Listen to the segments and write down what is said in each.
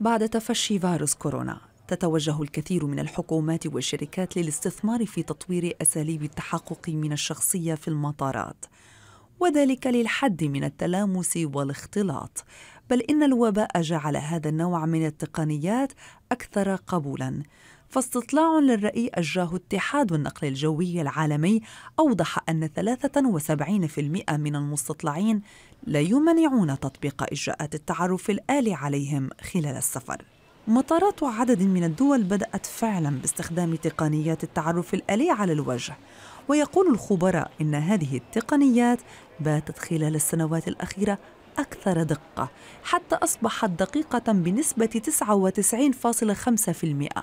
بعد تفشي فيروس كورونا تتوجه الكثير من الحكومات والشركات للاستثمار في تطوير اساليب التحقق من الشخصيه في المطارات وذلك للحد من التلامس والاختلاط بل ان الوباء جعل هذا النوع من التقنيات اكثر قبولا فاستطلاع للرأي أجراه اتحاد النقل الجوي العالمي أوضح أن 73% من المستطلعين لا يمنعون تطبيق إجراءات التعرف الآلي عليهم خلال السفر مطارات عدد من الدول بدأت فعلا باستخدام تقنيات التعرف الآلي على الوجه ويقول الخبراء إن هذه التقنيات باتت خلال السنوات الأخيرة أكثر دقة حتى أصبحت دقيقة بنسبة 99.5%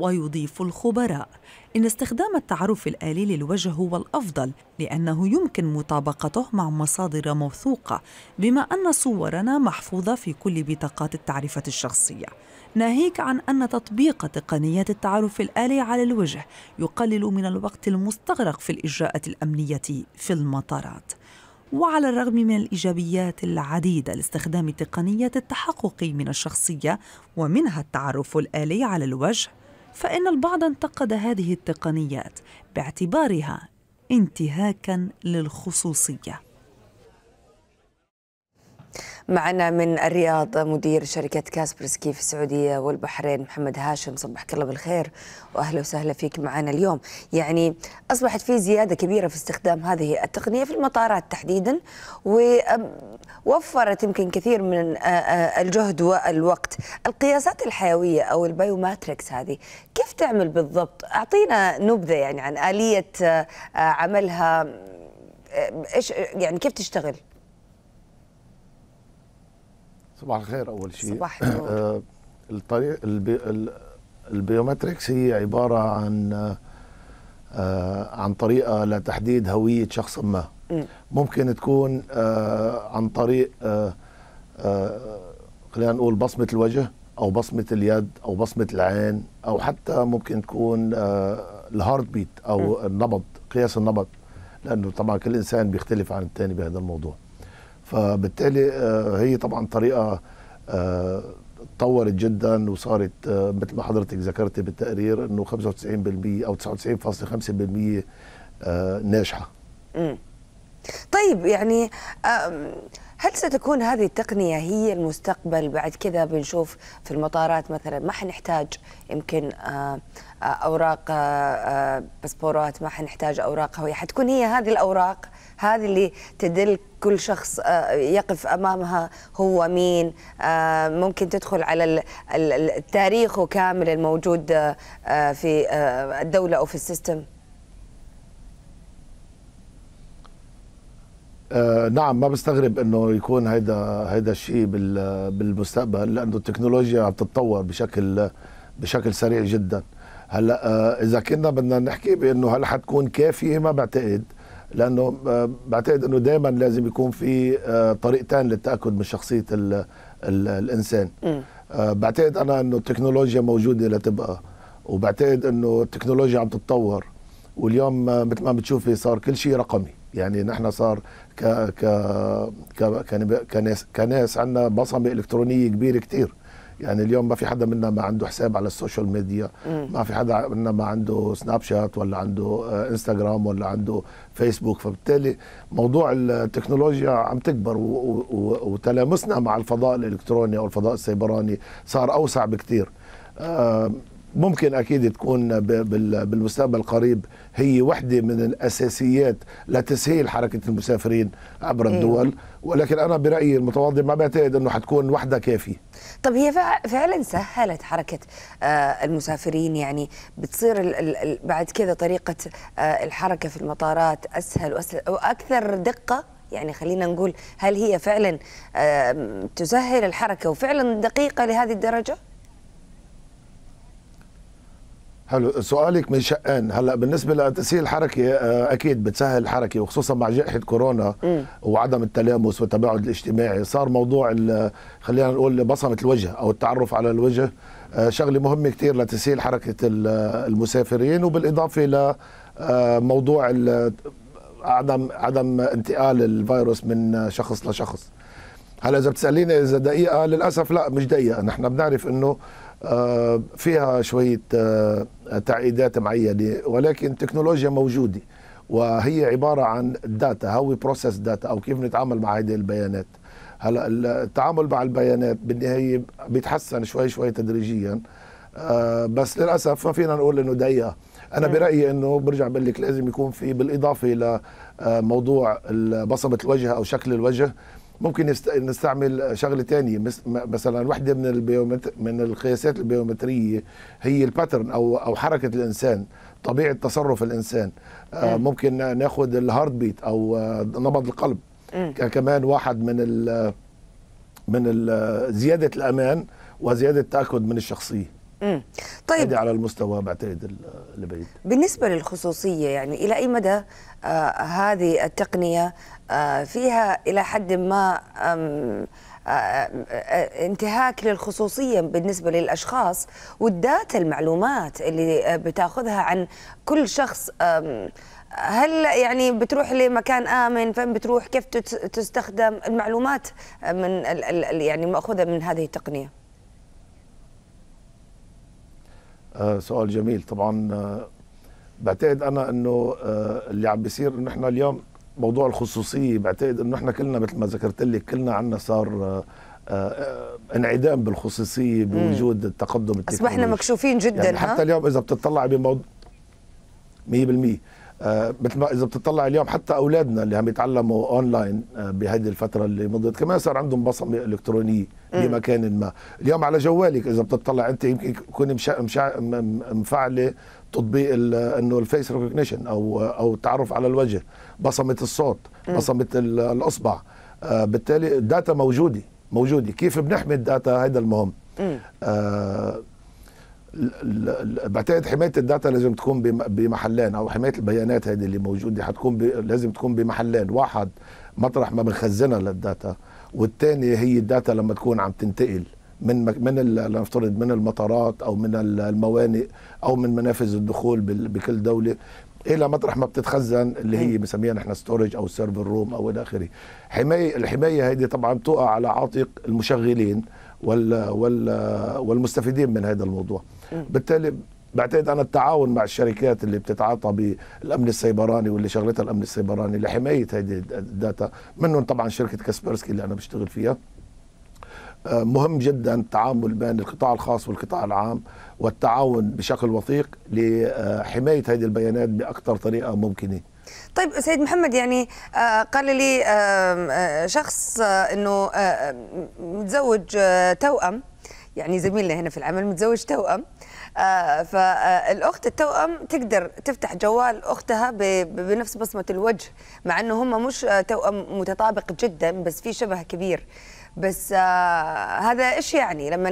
ويضيف الخبراء إن استخدام التعرف الآلي للوجه هو الأفضل لأنه يمكن مطابقته مع مصادر موثوقة بما أن صورنا محفوظة في كل بطاقات التعرفة الشخصية ناهيك عن أن تطبيق تقنيات التعرف الآلي على الوجه يقلل من الوقت المستغرق في الإجراءات الأمنية في المطارات وعلى الرغم من الايجابيات العديده لاستخدام تقنيه التحقق من الشخصيه ومنها التعرف الالي على الوجه فإن البعض انتقد هذه التقنيات باعتبارها انتهاكا للخصوصيه معنا من الرياض مدير شركة كاسبرسكي في السعودية والبحرين محمد هاشم صبحك الله بالخير وأهلا وسهلا فيك معنا اليوم يعني أصبحت في زيادة كبيرة في استخدام هذه التقنية في المطارات تحديدا ووفرت يمكن كثير من آه، آه، الجهد والوقت القياسات الحيوية أو البيوماتريكس هذه كيف تعمل بالضبط أعطينا نبذة يعني عن آلية آه، عملها إيش يعني كيف تشتغل صباح الخير اول شيء صباح النور آه، الطريق البي البيومتريكس هي عباره عن آه، عن طريقه لتحديد هويه شخص ما ممكن تكون آه، عن طريق خلينا نقول بصمه الوجه او بصمه اليد او بصمه العين او حتى ممكن تكون الهارت بيت او النبض قياس النبض لانه طبعا كل انسان بيختلف عن الثاني بهذا الموضوع فبالتالي آه، هي طبعا طريقه تطورت آه، جدا وصارت آه، مثل ما حضرتك ذكرتي بالتقرير انه 95% او 99.5% ناجحه. امم طيب يعني هل ستكون هذه التقنية هي المستقبل بعد كذا بنشوف في المطارات مثلا ما حنحتاج يمكن أوراق باسبورات ما حنحتاج أوراق هوية حتكون هي هذه الأوراق هذه اللي تدل كل شخص آه، يقف امامها هو مين آه، ممكن تدخل على التاريخ كامل الموجود آه، في الدوله او في السيستم آه نعم ما بستغرب انه يكون هيدا هيدا الشيء بالمستقبل لانه التكنولوجيا عم تتطور بشكل بشكل سريع جدا هلا آه اذا كنا بدنا نحكي بانه هل حتكون كافيه ما بعتقد لانه آه، بعتقد انه دائما لازم يكون في آه، طريقتين للتاكد من شخصيه الـ الـ الانسان م. آه، بعتقد انا انه التكنولوجيا موجوده لتبقى وبعتقد انه التكنولوجيا عم تتطور واليوم مثل ما بتشوفي صار كل شيء رقمي يعني نحن صار ك ك ك كناس كناس عندنا بصمه الكترونيه كبيره كثير يعني اليوم ما في حدا منا ما عنده حساب على السوشيال ميديا ما في حدا منا ما عنده سناب شات ولا عنده آه، انستغرام ولا عنده فيسبوك فبالتالي موضوع التكنولوجيا عم تكبر وتلامسنا مع الفضاء الالكتروني او الفضاء السيبراني صار اوسع بكثير ممكن اكيد تكون بالمستقبل القريب هي وحده من الاساسيات لتسهيل حركه المسافرين عبر إيه. الدول ولكن انا برايي المتواضع ما بعتقد انه حتكون وحده كافيه طب هي فعلا سهلت حركه آه، المسافرين يعني بتصير بعد كذا طريقه آه، الحركه في المطارات اسهل واسهل واكثر دقه يعني خلينا نقول هل هي فعلا آه، تسهل الحركه وفعلا دقيقه لهذه الدرجه؟ حلو سؤالك من شقان هلا بالنسبه لتسهيل الحركه آه، اكيد بتسهل الحركه وخصوصا مع جائحه كورونا م. وعدم التلامس والتباعد الاجتماعي صار موضوع خلينا نقول بصمه الوجه او التعرف على الوجه آه، شغله مهمه كثير لتسهيل حركه المسافرين وبالاضافه ل آه، موضوع عدم عدم انتقال الفيروس من شخص لشخص هلا اذا بتساليني اذا دقيقه للاسف لا مش دقيقه نحن بنعرف انه آه، فيها شويه آه، تعقيدات معينه ولكن تكنولوجيا موجوده وهي عباره عن داتا هاو بروسس داتا او كيف نتعامل مع هذه البيانات هلا التعامل مع البيانات بالنهايه بيتحسن شوي شوي تدريجيا آه، بس للاسف ما فينا نقول انه دقيقه انا نعم. برايي انه برجع بقول لك لازم يكون في بالاضافه إلى موضوع بصمه الوجه او شكل الوجه ممكن نستعمل شغله ثانيه مثلا وحده من البيومتر من القياسات البيومتريه هي الباترن او او حركه الانسان طبيعه تصرف الانسان آه، ممكن ناخذ الهارت بيت او آه، نبض القلب كمان واحد من من زياده الامان وزياده التاكد من الشخصيه طيب هذه على المستوى بعتقد البعيد بالنسبه للخصوصيه يعني الى اي مدى آه هذه التقنيه آه فيها الى حد ما آه، آه، انتهاك للخصوصيه بالنسبه للاشخاص والداتا المعلومات اللي آه، بتاخذها عن كل شخص هل يعني بتروح لمكان امن فين بتروح كيف تستخدم المعلومات من يعني ماخوذه من هذه التقنيه آه، سؤال جميل طبعا آه، بعتقد انا انه آه، اللي عم بيصير انه احنا اليوم موضوع الخصوصيه بعتقد انه احنا كلنا مثل ما ذكرت لك كلنا عندنا صار انعدام بالخصوصيه بوجود التقدم التكنولوجي اصبحنا مكشوفين جدا يعني حتى اليوم اذا بتطلع بموضوع 100% آه، مثل ما اذا بتطلع اليوم حتى اولادنا اللي عم يتعلموا اونلاين آه، بهيدي الفتره اللي مضت كمان صار عندهم بصمه الكترونيه بمكان ما اليوم على جوالك اذا بتطلع انت يمكن تكوني مش مفعله تطبيق انه الفيس ريكوجنيشن او او التعرف على الوجه بصمه الصوت بصمه الاصبع آه، بالتالي الداتا موجوده موجوده كيف بنحمي الداتا هذا المهم آه بعتقد حمايه الداتا لازم تكون بمحلين او حمايه البيانات هذه اللي موجوده حتكون لازم تكون بمحلين واحد مطرح ما بنخزنها للداتا والثاني هي الداتا لما تكون عم تنتقل من من لنفترض من المطارات او من الموانئ او من منافذ الدخول بكل دوله الى مطرح ما بتتخزن اللي هي بنسميها نحن ستورج او سيرفر روم او الى اخره حمايه الحمايه هذه طبعا تقع على عاتق المشغلين وال... وال... والمستفيدين من هذا الموضوع بالتالي بعتقد انا التعاون مع الشركات اللي بتتعاطى بالامن السيبراني واللي شغلتها الامن السيبراني لحمايه هذه الداتا منهم طبعا شركه كاسبرسكي اللي انا بشتغل فيها آه، مهم جدا التعامل بين القطاع الخاص والقطاع العام والتعاون بشكل وثيق لحمايه هذه البيانات باكثر طريقه ممكنه. طيب سيد محمد يعني آه، قال لي آه، شخص انه متزوج توأم يعني زميلنا هنا في العمل متزوج توأم آه، فالأخت التوأم تقدر تفتح جوال أختها بنفس بصمة الوجه مع أنه هم مش توأم متطابق جدا بس في شبه كبير بس آه، هذا ايش يعني لما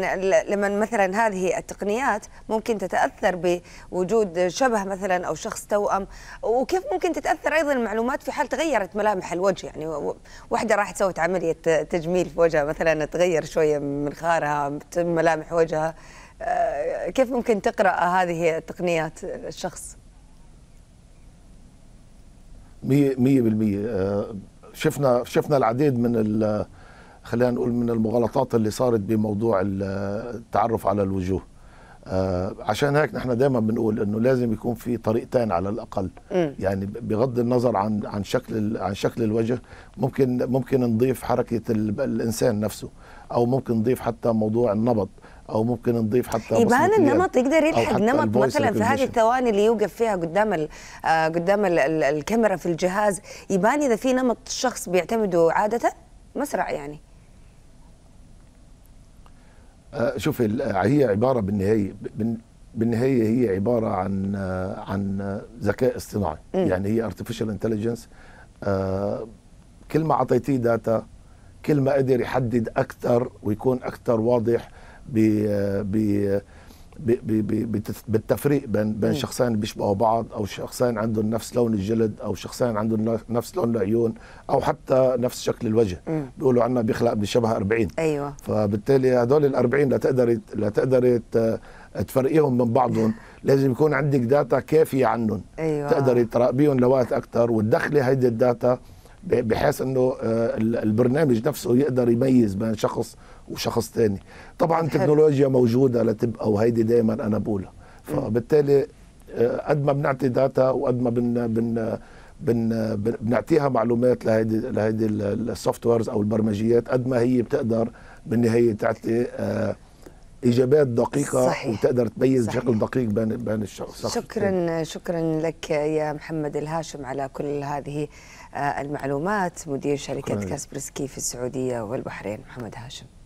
لما مثلا هذه التقنيات ممكن تتاثر بوجود شبه مثلا او شخص توأم وكيف ممكن تتاثر ايضا المعلومات في حال تغيرت ملامح الوجه يعني واحده راحت سوت عمليه تجميل في وجهها مثلا تغير شويه من خارها ملامح وجهها آه، كيف ممكن تقرا هذه التقنيات الشخص؟ 100% آه، شفنا شفنا العديد من خلينا نقول من المغالطات اللي صارت بموضوع التعرف على الوجوه آه، عشان هيك نحن دائما بنقول انه لازم يكون في طريقتين على الاقل م. يعني بغض النظر عن عن شكل عن شكل الوجه ممكن ممكن نضيف حركه الانسان نفسه او ممكن نضيف حتى موضوع النبض او ممكن نضيف حتى يبان إيه، النمط يقدر يلحق نمط مثلا في هذه الثواني اللي يوقف فيها قدام آه، قدام الكاميرا في الجهاز يبان اذا في نمط الشخص بيعتمده عاده مسرع يعني آه، شوف آه، هي عباره بالنهايه بالنهايه هي عباره عن آه، عن ذكاء اصطناعي يعني هي ارتفيشال انتليجنس كل ما اعطيتيه داتا كل ما قدر يحدد اكثر ويكون اكثر واضح ب ب بالتفريق بين بين شخصين بيشبهوا بعض او شخصين عندهم نفس لون الجلد او شخصين عندهم نفس لون العيون او حتى نفس شكل الوجه بيقولوا عنا بيخلق بشبه 40 ايوه فبالتالي هدول ال 40 لتقدري لتقدري تفرقيهم من بعضهم لازم يكون عندك داتا كافيه عنهم أيوة. تقدري تراقبيهم لوقت اكثر وتدخلي هيدي الداتا بحيث انه آه، البرنامج نفسه يقدر يميز بين شخص وشخص تاني طبعا تكنولوجيا موجوده لتبقى وهيدي دايما انا بقولها فبالتالي آه، قد ما بنعطي داتا وقد ما بن بن بن بنعطيها معلومات لهيدي لهيدي السوفت ويرز او البرمجيات قد ما هي بتقدر بالنهايه تعطي آه، اجابات دقيقه صحيح. وتقدر تميز بشكل دقيق بين بين الشخص شكرا شكرا لك يا محمد الهاشم على كل هذه آه، المعلومات مدير شركه كاسبرسكي في السعوديه والبحرين محمد هاشم